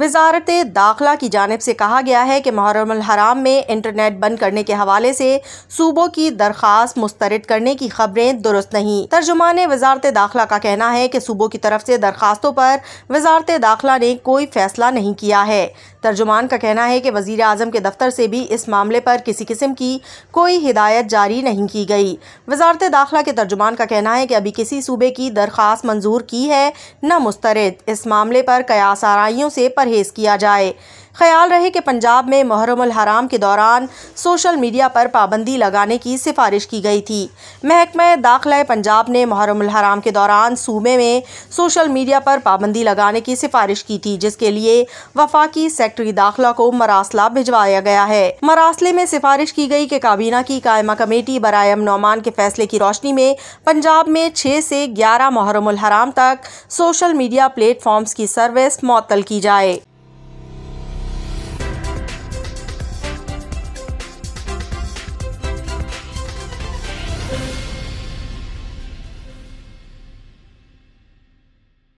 वजारत दाखिला की जानब से कहा गया है कि मुहर्रम हराम में इंटरनेट बंद करने के हवाले से सूबों की दरख्वास्त मुस्तरद करने की खबरें दुरुस्त नहीं तर्जुमान वजारत दाखिला का कहना है कि सूबों की तरफ से दरखास्तों पर वजारत दाखिला ने कोई फैसला नहीं किया है तर्जुमान का कहना है कि वजीर अजम के दफ्तर से भी इस मामले पर किसी किस्म की कोई हिदायत जारी नहीं की गई वजारत दाखिला के तर्जुमान का कहना है कि अभी किसी सूबे की दरख्वास्त मंजूर की है न मुस्तरद इस मामले पर कयासाराइयों से परहेज़ किया जाए ख्याल रहे कि पंजाब में मुहरम हराम के दौरान सोशल मीडिया पर पाबंदी लगाने की सिफारिश की गई थी महकमे दाखिला पंजाब ने मुहरम हराम के दौरान सूबे में सोशल मीडिया पर पाबंदी लगाने की सिफारिश की थी जिसके लिए वफाकी सेक्रेटरी दाखिला को मरासला भिजवाया गया है मरासले में सिफारिश की गई कि काबीना की कायमा कमेटी बरायम नौमान के फैसले की रोशनी में पंजाब में छः से ग्यारह मुहरम हराम तक सोशल मीडिया प्लेटफॉर्म्स की सर्विस मअतल की जाए